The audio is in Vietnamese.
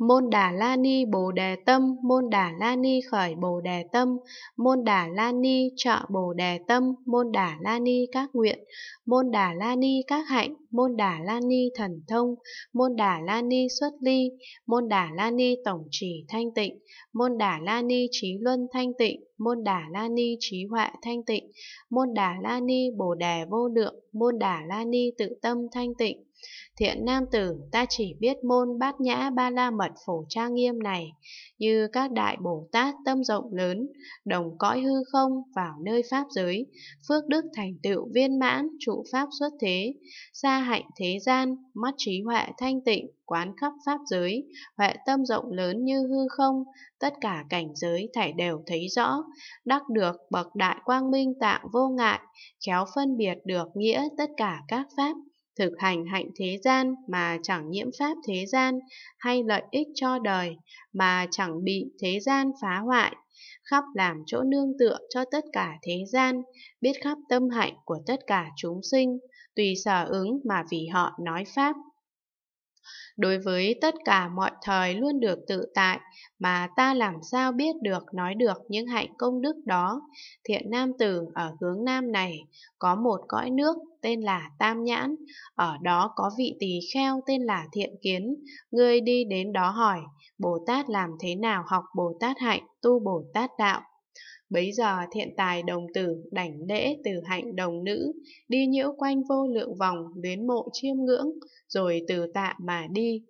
Môn Đà La Ni Bồ Đề Tâm, Môn Đà La Ni khởi Bồ Đề Tâm, Môn Đà La Ni trợ Bồ Đề Tâm, Môn Đà La Ni các nguyện, Môn Đà La Ni các hạnh, Môn Đà La Ni thần thông, Môn Đà La Ni xuất ly, Môn Đà La Ni tổng chỉ thanh tịnh, Môn Đà La Ni trí luân thanh tịnh, Môn Đà La Ni trí huệ thanh tịnh, Môn Đà La Ni Bồ Đề vô lượng, Môn Đà La Ni tự tâm thanh tịnh. Thiện nam tử, ta chỉ biết môn bát nhã ba la mật phổ trang nghiêm này, như các đại Bồ Tát tâm rộng lớn, đồng cõi hư không vào nơi Pháp giới, phước đức thành tựu viên mãn, trụ Pháp xuất thế, xa hạnh thế gian, mắt trí huệ thanh tịnh, quán khắp Pháp giới, huệ tâm rộng lớn như hư không, tất cả cảnh giới thảy đều thấy rõ, đắc được bậc đại quang minh tạng vô ngại, khéo phân biệt được nghĩa tất cả các Pháp, thực hành hạnh thế gian mà chẳng nhiễm pháp thế gian hay lợi ích cho đời mà chẳng bị thế gian phá hoại, khắp làm chỗ nương tựa cho tất cả thế gian, biết khắp tâm hạnh của tất cả chúng sinh, tùy sở ứng mà vì họ nói pháp, đối với tất cả mọi thời luôn được tự tại, mà ta làm sao biết được nói được những hạnh công đức đó. Thiện nam tử ở hướng nam này có một cõi nước tên là Tam Nhãn, ở đó có vị tỳ kheo tên là Thiện Kiến, người đi đến đó hỏi, Bồ Tát làm thế nào học Bồ Tát hạnh, tu Bồ Tát đạo. Bấy giờ thiện tài đồng tử đảnh lễ từ hạnh đồng nữ, đi nhiễu quanh vô lượng vòng đến mộ chiêm ngưỡng, rồi từ tạ mà đi,